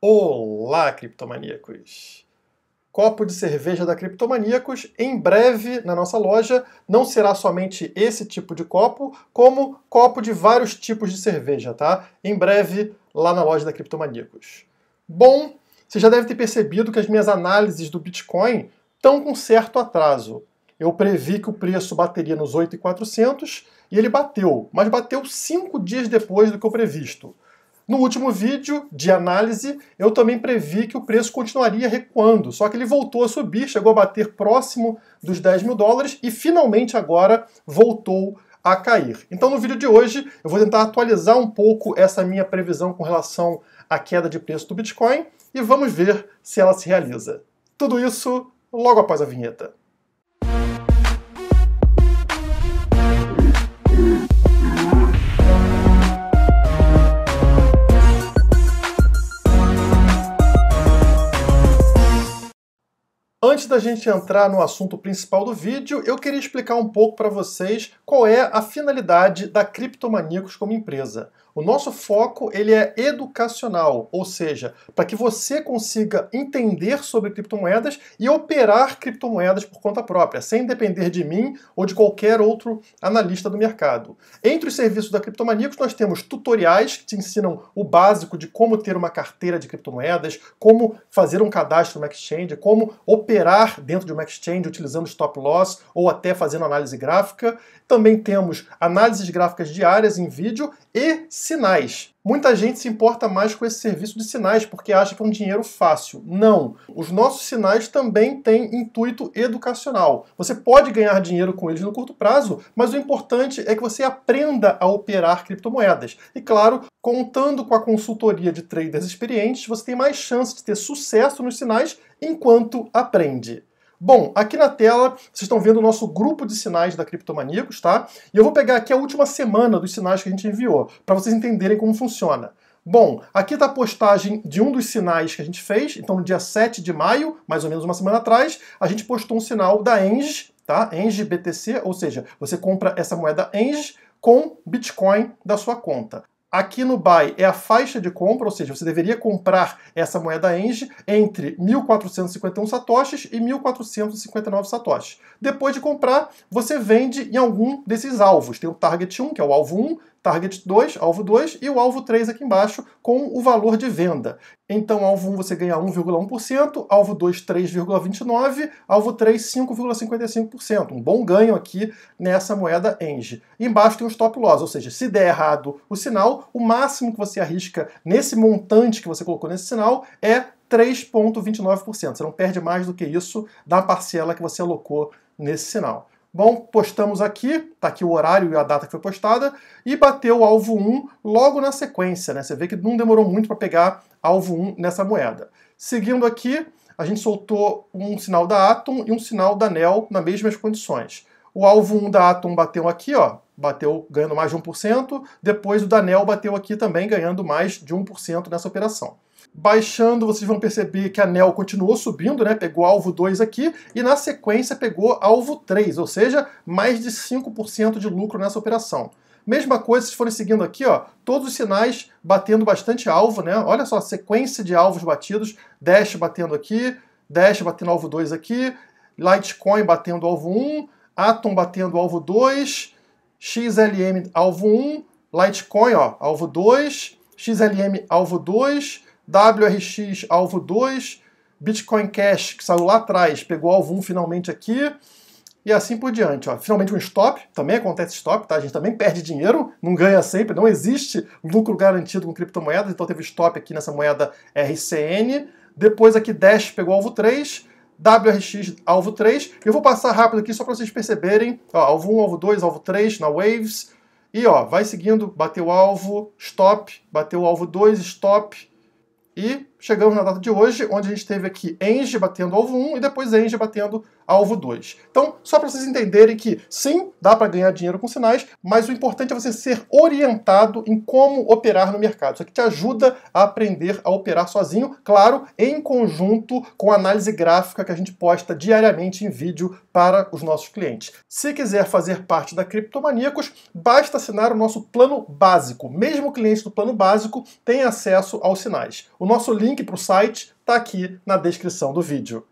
Olá, criptomaníacos! Copo de cerveja da Criptomaníacos, em breve na nossa loja, não será somente esse tipo de copo, como copo de vários tipos de cerveja, tá? Em breve lá na loja da Criptomaníacos. Bom, você já deve ter percebido que as minhas análises do Bitcoin estão com certo atraso. Eu previ que o preço bateria nos 8.400 e ele bateu, mas bateu cinco dias depois do que eu previsto. No último vídeo de análise, eu também previ que o preço continuaria recuando, só que ele voltou a subir, chegou a bater próximo dos 10 mil dólares e finalmente agora voltou a cair. Então, no vídeo de hoje, eu vou tentar atualizar um pouco essa minha previsão com relação à queda de preço do Bitcoin e vamos ver se ela se realiza. Tudo isso logo após a vinheta. Antes da gente entrar no assunto principal do vídeo, eu queria explicar um pouco para vocês qual é a finalidade da Criptomaníacos como empresa. O nosso foco ele é educacional, ou seja, para que você consiga entender sobre criptomoedas e operar criptomoedas por conta própria, sem depender de mim ou de qualquer outro analista do mercado. Entre os serviços da Criptomaníacos, nós temos tutoriais que te ensinam o básico de como ter uma carteira de criptomoedas, como fazer um cadastro no exchange, como operar dentro de uma exchange utilizando stop loss ou até fazendo análise gráfica. Também temos análises gráficas diárias em vídeo e sinais. Muita gente se importa mais com esse serviço de sinais porque acha que é um dinheiro fácil. Não. Os nossos sinais também têm intuito educacional. Você pode ganhar dinheiro com eles no curto prazo, mas o importante é que você aprenda a operar criptomoedas. E claro, contando com a consultoria de traders experientes, você tem mais chance de ter sucesso nos sinais enquanto aprende. Bom, aqui na tela vocês estão vendo o nosso grupo de sinais da Criptomaníacos, tá? E eu vou pegar aqui a última semana dos sinais que a gente enviou, para vocês entenderem como funciona. Bom, aqui está a postagem de um dos sinais que a gente fez, então no dia 7 de maio, mais ou menos uma semana atrás, a gente postou um sinal da Eng, tá? Eng BTC, ou seja, você compra essa moeda Eng com Bitcoin da sua conta. Aqui no buy é a faixa de compra, ou seja, você deveria comprar essa moeda ENGE entre 1.451 satoshis e 1.459 satoshis. Depois de comprar, você vende em algum desses alvos. Tem o target 1, que é o alvo 1, target 2, alvo 2, e o alvo 3 aqui embaixo com o valor de venda. Então, alvo 1 você ganha 1,1%, alvo 2, 3,29%, alvo 3, 5,55%. Um bom ganho aqui nessa moeda ENGE. Embaixo tem o stop loss, ou seja, se der errado o sinal, o máximo que você arrisca nesse montante que você colocou nesse sinal é 3,29%. Você não perde mais do que isso da parcela que você alocou nesse sinal. Bom, postamos aqui, tá aqui o horário e a data que foi postada, e bateu o alvo 1 logo na sequência, né? Você vê que não demorou muito para pegar alvo 1 nessa moeda. Seguindo aqui, a gente soltou um sinal da Atom e um sinal da NEL nas mesmas condições o alvo 1 da Atom bateu aqui, ó, bateu ganhando mais de 1%, depois o da NEL bateu aqui também ganhando mais de 1% nessa operação. Baixando, vocês vão perceber que a NEL continuou subindo, né? Pegou alvo 2 aqui e na sequência pegou alvo 3, ou seja, mais de 5% de lucro nessa operação. Mesma coisa, se forem seguindo aqui, ó, todos os sinais batendo bastante alvo, né? Olha só a sequência de alvos batidos, Dash batendo aqui, Dash batendo alvo 2 aqui, Litecoin batendo alvo 1, Atom batendo alvo 2, XLM alvo 1, Litecoin ó, alvo 2, XLM alvo 2, WRX alvo 2, Bitcoin Cash que saiu lá atrás, pegou alvo 1 finalmente aqui e assim por diante. Ó. Finalmente um stop, também acontece stop, tá? A gente também perde dinheiro, não ganha sempre, não existe lucro garantido com criptomoedas, então teve stop aqui nessa moeda RCN. Depois aqui Dash pegou alvo 3, WRX alvo 3. Eu vou passar rápido aqui só para vocês perceberem. Ó, alvo 1, alvo 2, alvo 3 na Waves. E ó, vai seguindo, bateu o alvo, stop, bateu o alvo 2, stop. E chegamos na data de hoje, onde a gente teve aqui Enge batendo alvo 1 e depois Enge batendo alvo 2. Então, só para vocês entenderem que sim, dá para ganhar dinheiro com sinais, mas o importante é você ser orientado em como operar no mercado. Isso aqui te ajuda a aprender a operar sozinho, claro, em conjunto com a análise gráfica que a gente posta diariamente em vídeo para os nossos clientes. Se quiser fazer parte da Criptomaníacos, basta assinar o nosso plano básico. Mesmo cliente do plano básico tem acesso aos sinais. O nosso link link para o site está aqui na descrição do vídeo.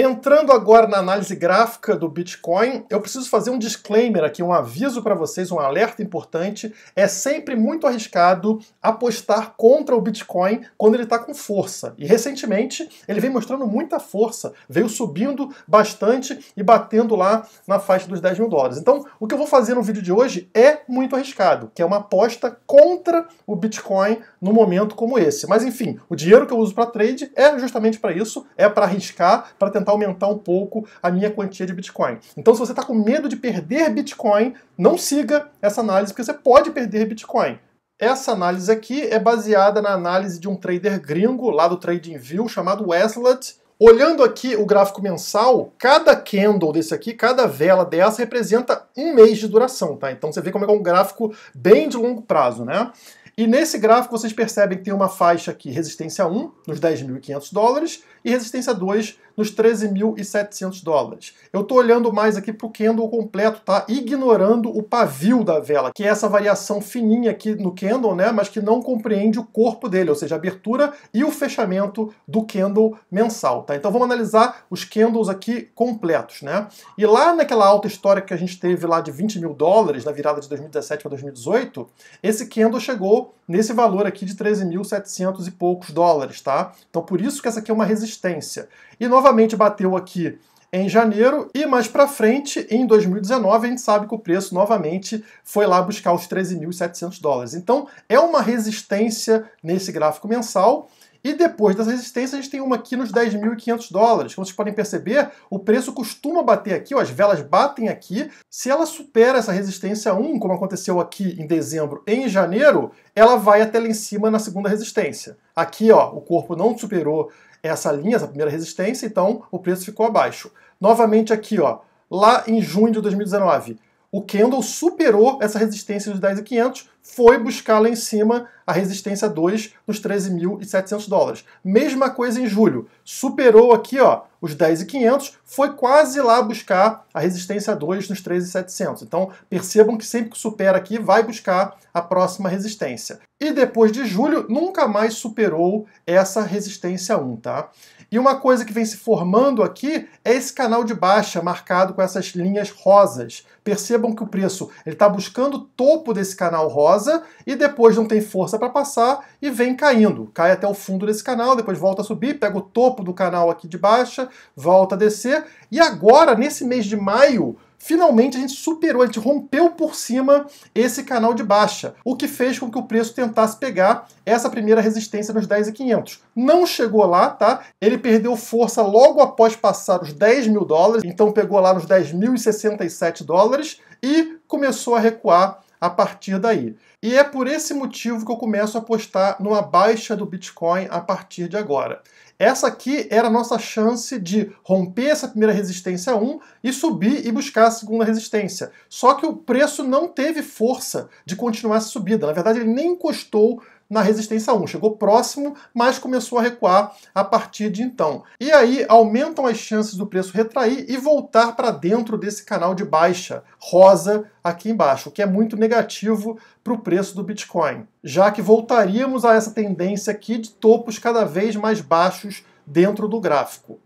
Entrando agora na análise gráfica do Bitcoin, eu preciso fazer um disclaimer aqui, um aviso para vocês, um alerta importante. É sempre muito arriscado apostar contra o Bitcoin quando ele está com força. E recentemente ele vem mostrando muita força, veio subindo bastante e batendo lá na faixa dos 10 mil dólares. Então, o que eu vou fazer no vídeo de hoje é muito arriscado, que é uma aposta contra o Bitcoin num momento como esse. Mas enfim, o dinheiro que eu uso para trade é justamente para isso, é para arriscar, para tentar tentar aumentar um pouco a minha quantia de Bitcoin. Então, se você está com medo de perder Bitcoin, não siga essa análise, porque você pode perder Bitcoin. Essa análise aqui é baseada na análise de um trader gringo lá do TradingView chamado Weslet. Olhando aqui o gráfico mensal, cada candle desse aqui, cada vela dessa representa um mês de duração, tá? Então você vê como é, é um gráfico bem de longo prazo, né? E nesse gráfico vocês percebem que tem uma faixa aqui, resistência 1, nos 10.500 dólares, e resistência 2, nos 13.700 dólares. Eu estou olhando mais aqui para o candle completo, tá? Ignorando o pavio da vela, que é essa variação fininha aqui no candle, né? Mas que não compreende o corpo dele, ou seja, a abertura e o fechamento do candle mensal, tá? Então vamos analisar os candles aqui completos, né? E lá naquela alta história que a gente teve lá de 20 mil dólares, na virada de 2017 para 2018, esse candle chegou nesse valor aqui de 13.700 e poucos dólares, tá? Então por isso que essa aqui é uma resistência. E novamente novamente bateu aqui em janeiro e mais para frente, em 2019, a gente sabe que o preço novamente foi lá buscar os 13.700 dólares. Então, é uma resistência nesse gráfico mensal. E depois dessa resistência, a gente tem uma aqui nos 10.500 dólares. Como vocês podem perceber, o preço costuma bater aqui, ó, as velas batem aqui. Se ela supera essa resistência 1, como aconteceu aqui em dezembro e em janeiro, ela vai até lá em cima na segunda resistência. Aqui, ó, o corpo não superou essa linha, essa primeira resistência, então o preço ficou abaixo. Novamente aqui, ó, lá em junho de 2019, o candle superou essa resistência dos 10.500, foi buscar lá em cima a resistência 2 nos 13.700 dólares. Mesma coisa em julho, superou aqui ó, os 10.500, foi quase lá buscar a resistência 2 nos 13.700. Então percebam que sempre que supera aqui, vai buscar a próxima resistência. E depois de julho, nunca mais superou essa resistência 1, tá? E uma coisa que vem se formando aqui é esse canal de baixa marcado com essas linhas rosas. Percebam que o preço está buscando o topo desse canal rosa, vaza e depois não tem força para passar e vem caindo. Cai até o fundo desse canal, depois volta a subir, pega o topo do canal aqui de baixa, volta a descer. E agora, nesse mês de maio, finalmente a gente superou, a gente rompeu por cima esse canal de baixa, o que fez com que o preço tentasse pegar essa primeira resistência nos 10,500. Não chegou lá, tá? Ele perdeu força logo após passar os 10 mil dólares, então pegou lá nos 10.067 dólares e começou a recuar a partir daí. E é por esse motivo que eu começo a apostar numa baixa do Bitcoin a partir de agora. Essa aqui era a nossa chance de romper essa primeira resistência 1 e subir e buscar a segunda resistência. Só que o preço não teve força de continuar essa subida. Na verdade, ele nem encostou na resistência 1. Chegou próximo, mas começou a recuar a partir de então. E aí aumentam as chances do preço retrair e voltar para dentro desse canal de baixa rosa aqui embaixo, o que é muito negativo para o preço do Bitcoin, já que voltaríamos a essa tendência aqui de topos cada vez mais baixos dentro do gráfico.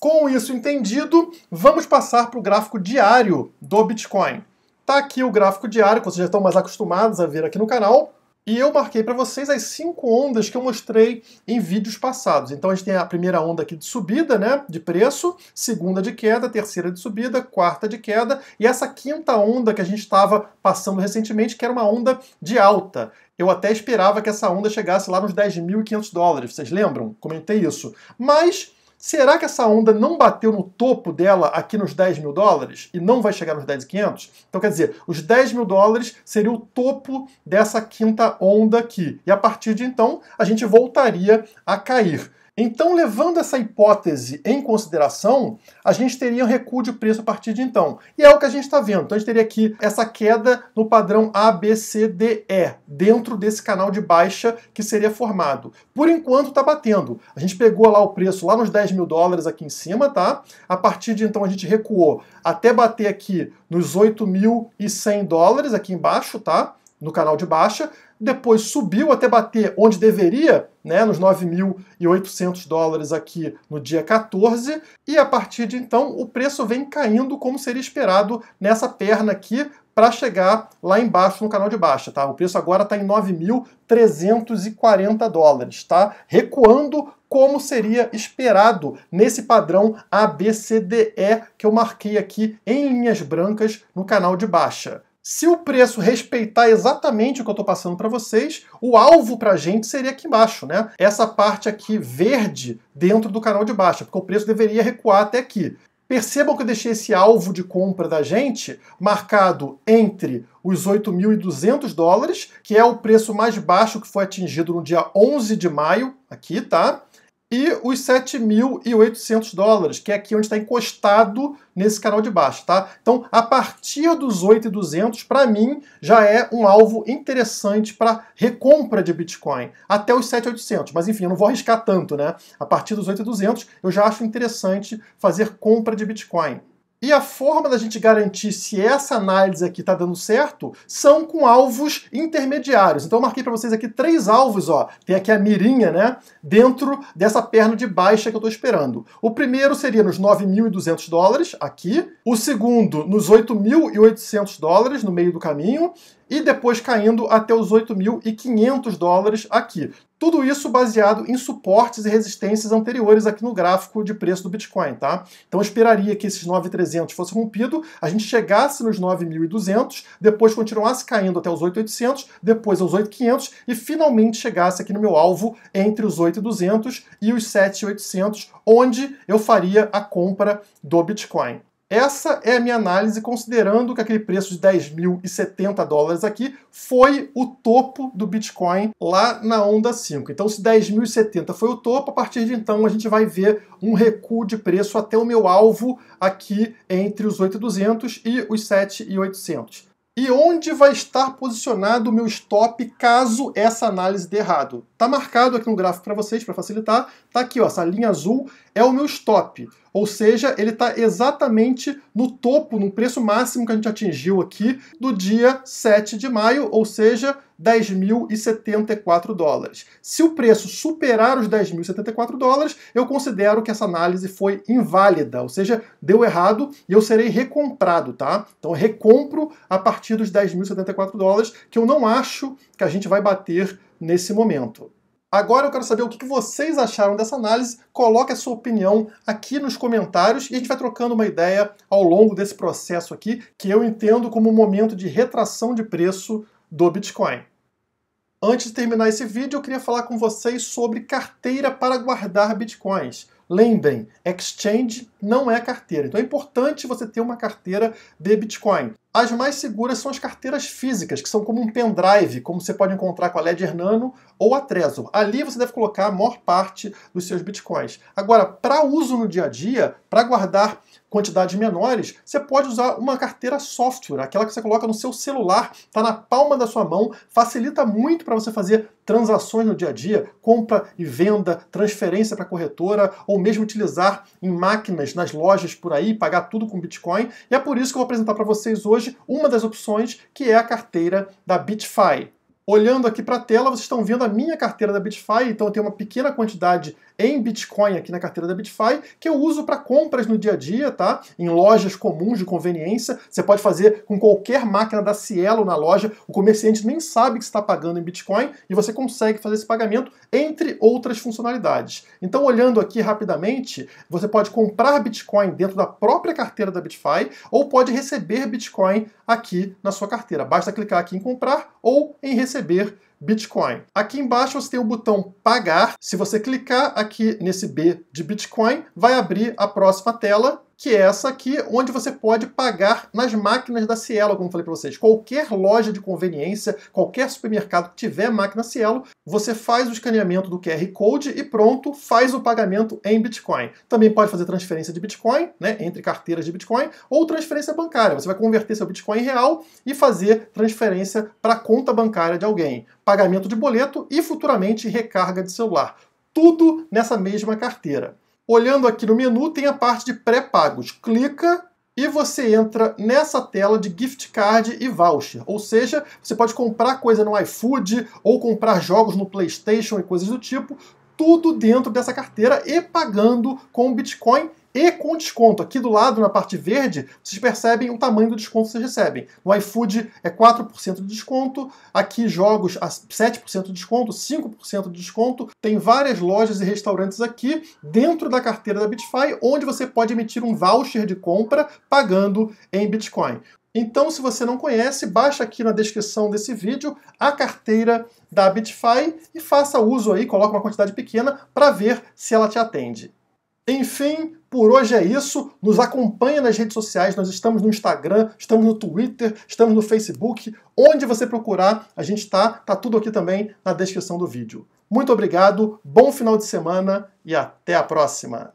Com isso entendido, vamos passar para o gráfico diário do Bitcoin. Está aqui o gráfico diário, que vocês já estão mais acostumados a ver aqui no canal. E eu marquei para vocês as cinco ondas que eu mostrei em vídeos passados. Então a gente tem a primeira onda aqui de subida, né, de preço, segunda de queda, terceira de subida, quarta de queda e essa quinta onda que a gente estava passando recentemente, que era uma onda de alta. Eu até esperava que essa onda chegasse lá nos 10.500 dólares, vocês lembram? Comentei isso. Mas Será que essa onda não bateu no topo dela aqui nos 10 mil dólares e não vai chegar nos 10,500? Então, quer dizer, os 10 mil dólares seria o topo dessa quinta onda aqui. E a partir de então, a gente voltaria a cair. Então, levando essa hipótese em consideração, a gente teria um recuo de preço a partir de então. E é o que a gente está vendo. Então, a gente teria aqui essa queda no padrão ABCDE, dentro desse canal de baixa que seria formado. Por enquanto, está batendo. A gente pegou lá o preço lá nos 10 mil dólares aqui em cima, tá? A partir de então, a gente recuou até bater aqui nos 8.100 dólares aqui embaixo, tá? No canal de baixa depois subiu até bater onde deveria, né, nos 9.800 dólares aqui no dia 14, e a partir de então o preço vem caindo como seria esperado nessa perna aqui para chegar lá embaixo no canal de baixa, tá? O preço agora está em 9.340 dólares, tá? Recuando como seria esperado nesse padrão ABCDE que eu marquei aqui em linhas brancas no canal de baixa. Se o preço respeitar exatamente o que eu estou passando para vocês, o alvo para a gente seria aqui embaixo, né? Essa parte aqui verde dentro do canal de baixa, porque o preço deveria recuar até aqui. Percebam que eu deixei esse alvo de compra da gente marcado entre os 8.200 dólares, que é o preço mais baixo que foi atingido no dia 11 de maio, aqui, tá? e os 7.800 dólares, que é aqui onde está encostado nesse canal de baixo, tá? Então, a partir dos 8.200, para mim, já é um alvo interessante para recompra de Bitcoin, até os 7.800. Mas, enfim, eu não vou arriscar tanto, né? A partir dos 8.200, eu já acho interessante fazer compra de Bitcoin. E a forma da gente garantir se essa análise aqui está dando certo são com alvos intermediários. Então eu marquei para vocês aqui três alvos, ó. Tem aqui a mirinha, né? Dentro dessa perna de baixa que eu estou esperando. O primeiro seria nos 9.200 dólares, aqui. O segundo nos 8.800 dólares, no meio do caminho e depois caindo até os 8.500 dólares aqui. Tudo isso baseado em suportes e resistências anteriores aqui no gráfico de preço do Bitcoin, tá? Então eu esperaria que esses 9,300 fosse rompido, a gente chegasse nos 9.200, depois continuasse caindo até os 8.800, depois aos 8.500 e finalmente chegasse aqui no meu alvo entre os 8.200 e os 7.800, onde eu faria a compra do Bitcoin. Essa é a minha análise, considerando que aquele preço de 10.070 dólares aqui foi o topo do Bitcoin lá na onda 5. Então, se 10.070 foi o topo, a partir de então a gente vai ver um recuo de preço até o meu alvo aqui entre os 8.200 e os 7.800. E onde vai estar posicionado o meu stop caso essa análise dê errado? Está marcado aqui no gráfico para vocês, para facilitar. Está aqui, ó, essa linha azul é o meu stop. Ou seja, ele está exatamente no topo, no preço máximo que a gente atingiu aqui do dia 7 de maio, ou seja, 10.074 dólares. Se o preço superar os 10.074 dólares, eu considero que essa análise foi inválida, ou seja, deu errado e eu serei recomprado, tá? Então recompro a partir dos 10.074 dólares, que eu não acho que a gente vai bater nesse momento. Agora eu quero saber o que vocês acharam dessa análise. Coloque a sua opinião aqui nos comentários e a gente vai trocando uma ideia ao longo desse processo aqui, que eu entendo como um momento de retração de preço do Bitcoin. Antes de terminar esse vídeo, eu queria falar com vocês sobre carteira para guardar bitcoins. Lembrem, exchange não é carteira, então é importante você ter uma carteira de Bitcoin. As mais seguras são as carteiras físicas, que são como um pendrive, como você pode encontrar com a Ledger Nano ou a Trezor. Ali você deve colocar a maior parte dos seus bitcoins. Agora, para uso no dia a dia, para guardar quantidades menores, você pode usar uma carteira software, aquela que você coloca no seu celular, está na palma da sua mão, facilita muito para você fazer transações no dia a dia, compra e venda, transferência para corretora, ou mesmo utilizar em máquinas, nas lojas por aí, pagar tudo com Bitcoin. E é por isso que eu vou apresentar para vocês hoje hoje uma das opções que é a carteira da BitFi. Olhando aqui para a tela, vocês estão vendo a minha carteira da Bitfy, então eu tenho uma pequena quantidade em Bitcoin aqui na carteira da Bitfy, que eu uso para compras no dia a dia, tá? Em lojas comuns de conveniência, você pode fazer com qualquer máquina da Cielo na loja, o comerciante nem sabe que está pagando em Bitcoin e você consegue fazer esse pagamento, entre outras funcionalidades. Então, olhando aqui rapidamente, você pode comprar Bitcoin dentro da própria carteira da Bitfy ou pode receber Bitcoin aqui na sua carteira. Basta clicar aqui em comprar ou em receber receber Bitcoin. Aqui embaixo você tem o botão pagar. Se você clicar aqui nesse B de Bitcoin, vai abrir a próxima tela que é essa aqui, onde você pode pagar nas máquinas da Cielo, como falei para vocês. Qualquer loja de conveniência, qualquer supermercado que tiver máquina Cielo, você faz o escaneamento do QR Code e pronto, faz o pagamento em Bitcoin. Também pode fazer transferência de Bitcoin, né, entre carteiras de Bitcoin, ou transferência bancária. Você vai converter seu Bitcoin em real e fazer transferência para a conta bancária de alguém. Pagamento de boleto e futuramente recarga de celular. Tudo nessa mesma carteira. Olhando aqui no menu, tem a parte de pré-pagos. Clica e você entra nessa tela de gift card e voucher. Ou seja, você pode comprar coisa no iFood ou comprar jogos no PlayStation e coisas do tipo, tudo dentro dessa carteira e pagando com Bitcoin e com desconto, aqui do lado, na parte verde, vocês percebem o tamanho do desconto que vocês recebem. No iFood é 4% de desconto, aqui jogos a 7% de desconto, 5% de desconto. Tem várias lojas e restaurantes aqui dentro da carteira da Bitfy, onde você pode emitir um voucher de compra pagando em Bitcoin. Então, se você não conhece, baixa aqui na descrição desse vídeo a carteira da Bitfy e faça uso aí, coloque uma quantidade pequena para ver se ela te atende. Enfim, por hoje é isso. Nos acompanhe nas redes sociais. Nós estamos no Instagram, estamos no Twitter, estamos no Facebook. Onde você procurar, a gente está. Tá tudo aqui também na descrição do vídeo. Muito obrigado, bom final de semana e até a próxima!